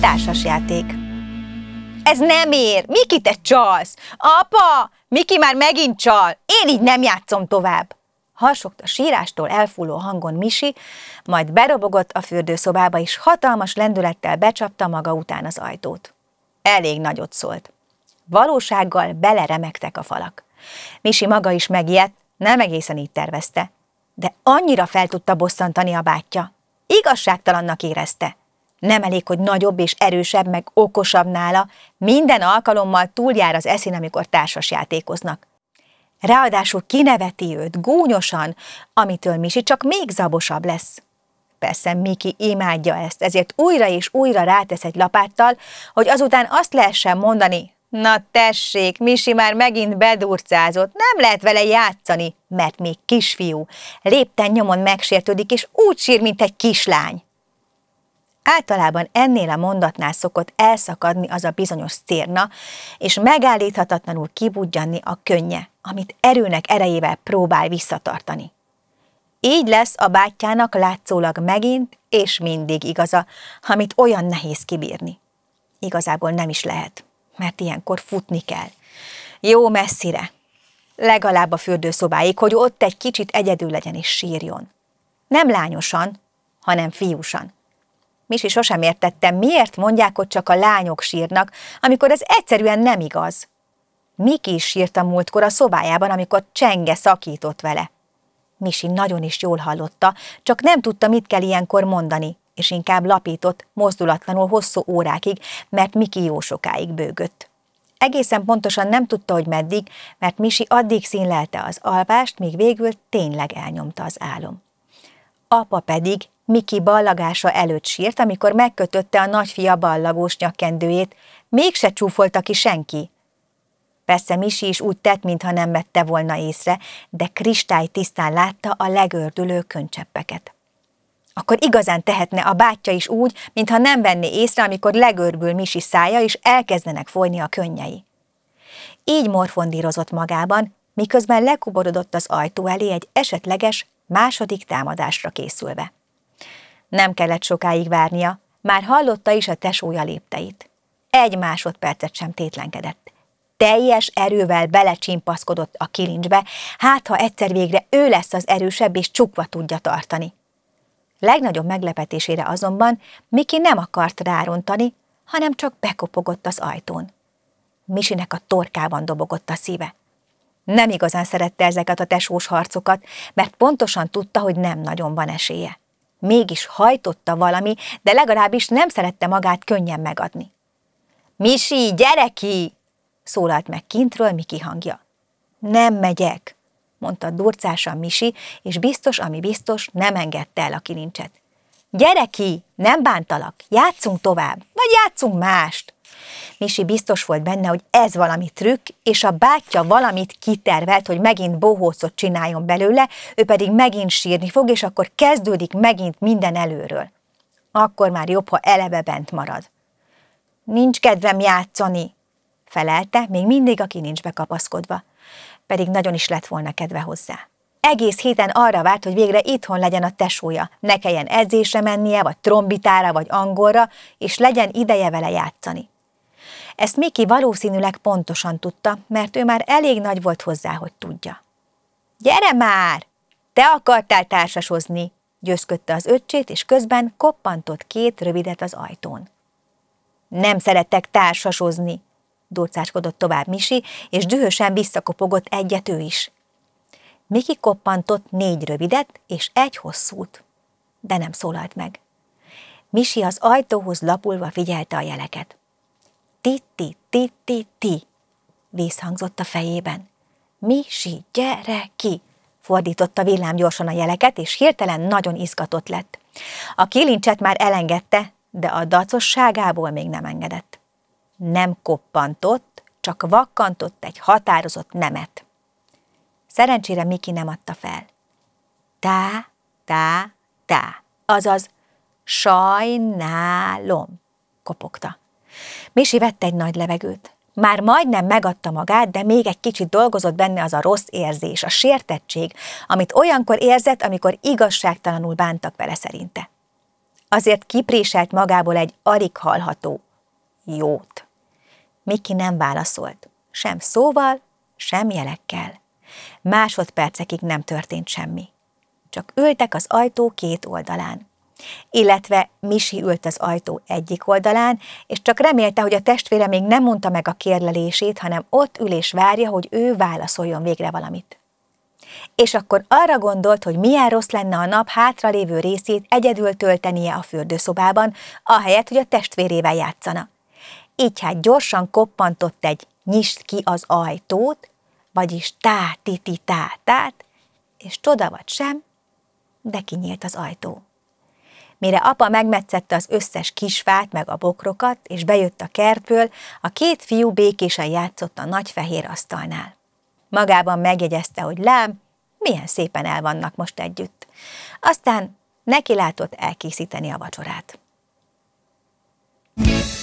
társasjáték. Ez nem ér! Miki, te csalsz! Apa! Miki már megint csal! Én így nem játszom tovább! Harsogt a sírástól elfúló hangon Misi, majd berobogott a fürdőszobába, és hatalmas lendülettel becsapta maga után az ajtót. Elég nagyot szólt. Valósággal beleremegtek a falak. Misi maga is megijedt, nem egészen így tervezte, de annyira fel tudta bosszantani a bátyja. Igazságtalannak érezte. Nem elég, hogy nagyobb és erősebb, meg okosabb nála, minden alkalommal túljár az eszén, amikor társas játékoznak. Ráadásul kineveti őt gúnyosan, amitől Misi csak még zabosabb lesz. Persze Miki imádja ezt, ezért újra és újra rátesz egy lapáttal, hogy azután azt lehessen mondani, na tessék, Misi már megint bedurcázott, nem lehet vele játszani, mert még kisfiú. Lépten nyomon megsértődik, és úgy sír, mint egy kislány. Általában ennél a mondatnál szokott elszakadni az a bizonyos szérna, és megállíthatatlanul kibudjanni a könnye, amit erőnek erejével próbál visszatartani. Így lesz a bátyjának látszólag megint és mindig igaza, amit olyan nehéz kibírni. Igazából nem is lehet, mert ilyenkor futni kell. Jó messzire, legalább a fürdőszobáig, hogy ott egy kicsit egyedül legyen és sírjon. Nem lányosan, hanem fiúsan. Misi sosem értette, miért mondják, hogy csak a lányok sírnak, amikor ez egyszerűen nem igaz. Miki is sírt a múltkor a szobájában, amikor csenge szakított vele. Misi nagyon is jól hallotta, csak nem tudta, mit kell ilyenkor mondani, és inkább lapított, mozdulatlanul hosszú órákig, mert Miki jó sokáig bőgött. Egészen pontosan nem tudta, hogy meddig, mert Misi addig színlelte az alvást, míg végül tényleg elnyomta az álom. Apa pedig Miki ballagása előtt sírt, amikor megkötötte a nagyfia ballagós nyakkendőjét, mégse csúfolta ki senki. Persze Misi is úgy tett, mintha nem vette volna észre, de kristály tisztán látta a legördülő köncseppeket. Akkor igazán tehetne a bátyja is úgy, mintha nem venné észre, amikor legörbül Misi szája, és elkezdenek folyni a könnyei. Így morfondírozott magában, miközben lekuborodott az ajtó elé egy esetleges második támadásra készülve. Nem kellett sokáig várnia, már hallotta is a tesója lépteit. Egy másodpercet sem tétlenkedett. Teljes erővel belecsimpaszkodott a kilincsbe, hát ha egyszer végre ő lesz az erősebb és csukva tudja tartani. Legnagyobb meglepetésére azonban Miki nem akart rárontani, hanem csak bekopogott az ajtón. Misinek a torkában dobogott a szíve. Nem igazán szerette ezeket a tesós harcokat, mert pontosan tudta, hogy nem nagyon van esélye mégis hajtotta valami, de legalábbis nem szerette magát könnyen megadni. Misi, gyere ki! szólalt meg kintről Miki hangja. Nem megyek, mondta durcásan Misi, és biztos, ami biztos, nem engedte el a kilincset. Gyere ki, nem bántalak, játszunk tovább, vagy játszunk mást! Misi biztos volt benne, hogy ez valami trükk, és a bátyja valamit kitervelt, hogy megint bohócot csináljon belőle, ő pedig megint sírni fog, és akkor kezdődik megint minden előről. Akkor már jobb, ha eleve bent marad. Nincs kedvem játszani, felelte, még mindig, aki nincs bekapaszkodva. Pedig nagyon is lett volna kedve hozzá. Egész héten arra várt, hogy végre itthon legyen a tesója, ne kelljen edzésre mennie, vagy trombitára, vagy angolra, és legyen ideje vele játszani. Ezt Miki valószínűleg pontosan tudta, mert ő már elég nagy volt hozzá, hogy tudja. Gyere már! Te akartál társasozni! győzködte az öccsét, és közben koppantott két rövidet az ajtón. Nem szerettek társasozni, durcáskodott tovább Misi, és dühösen visszakopogott egyet ő is. Miki koppantott négy rövidet és egy hosszút, de nem szólalt meg. Misi az ajtóhoz lapulva figyelte a jeleket. Ti-ti-ti-ti-ti, visszhangzott a fejében. Misi, gyere ki! Fordította villám gyorsan a jeleket, és hirtelen nagyon izgatott lett. A kilincset már elengedte, de a dacosságából még nem engedett. Nem koppantott, csak vakkantott egy határozott nemet. Szerencsére Miki nem adta fel. Tá, tá, tá, azaz sajnálom, kopogta. Misi vett egy nagy levegőt. Már majdnem megadta magát, de még egy kicsit dolgozott benne az a rossz érzés, a sértettség, amit olyankor érzett, amikor igazságtalanul bántak vele szerinte. Azért kipréselt magából egy alig hallható jót. Miki nem válaszolt, sem szóval, sem jelekkel. Másodpercekig nem történt semmi. Csak ültek az ajtó két oldalán illetve Misi ült az ajtó egyik oldalán, és csak remélte, hogy a testvére még nem mondta meg a kérlelését, hanem ott ül és várja, hogy ő válaszoljon végre valamit. És akkor arra gondolt, hogy milyen rossz lenne a nap hátralévő részét egyedül töltenie a fürdőszobában, ahelyett, hogy a testvérével játszana. Így hát gyorsan koppantott egy nyisd ki az ajtót, vagyis tá-ti-ti-tá-tát, és csoda vagy sem, de kinyílt az ajtó. Mire apa megmetszette az összes kisfát meg a bokrokat, és bejött a kertből, a két fiú békésen játszott a nagy fehér asztalnál. Magában megjegyezte, hogy lám, milyen szépen el vannak most együtt. Aztán neki látott elkészíteni a vacsorát. Yeah.